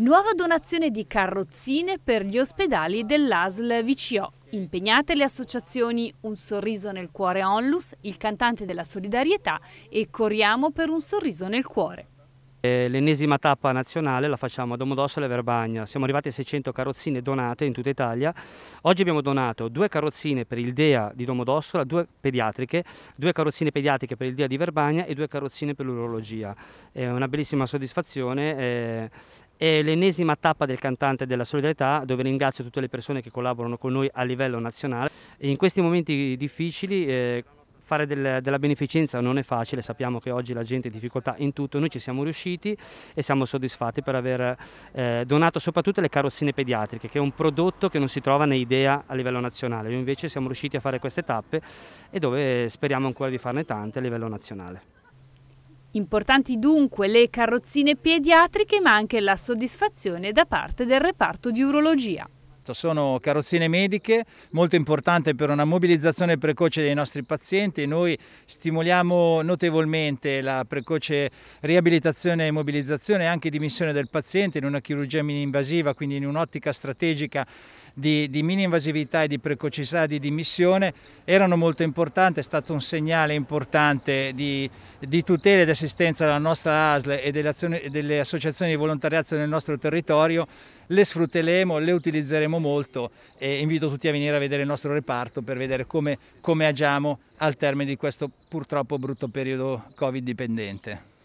Nuova donazione di carrozzine per gli ospedali dell'ASL VCO. Impegnate le associazioni Un sorriso nel cuore Onlus, il cantante della solidarietà e Corriamo per un sorriso nel cuore. Eh, l'ennesima tappa nazionale la facciamo a Domodossola e Verbagna, siamo arrivati a 600 carrozzine donate in tutta Italia. Oggi abbiamo donato due carrozzine per il DEA di Domodossola, due pediatriche, due carrozzine pediatriche per il DEA di Verbagna e due carrozzine per l'urologia. È una bellissima soddisfazione. Eh, è l'ennesima tappa del cantante della solidarietà dove ringrazio tutte le persone che collaborano con noi a livello nazionale. In questi momenti difficili eh, fare del, della beneficenza non è facile, sappiamo che oggi la gente ha difficoltà in tutto, noi ci siamo riusciti e siamo soddisfatti per aver eh, donato soprattutto le carrozzine pediatriche, che è un prodotto che non si trova né idea a livello nazionale, noi invece siamo riusciti a fare queste tappe e dove speriamo ancora di farne tante a livello nazionale. Importanti dunque le carrozzine pediatriche ma anche la soddisfazione da parte del reparto di urologia. Esatto, sono carrozzine mediche, molto importante per una mobilizzazione precoce dei nostri pazienti. Noi stimoliamo notevolmente la precoce riabilitazione e mobilizzazione anche di missione del paziente in una chirurgia mini-invasiva, quindi in un'ottica strategica di, di mini-invasività e di precocità di dimissione. Erano molto importanti, è stato un segnale importante di, di tutela ed assistenza della nostra ASL e delle, azioni, delle associazioni di volontariato nel nostro territorio le sfrutteremo, le utilizzeremo molto e invito tutti a venire a vedere il nostro reparto per vedere come, come agiamo al termine di questo purtroppo brutto periodo Covid dipendente.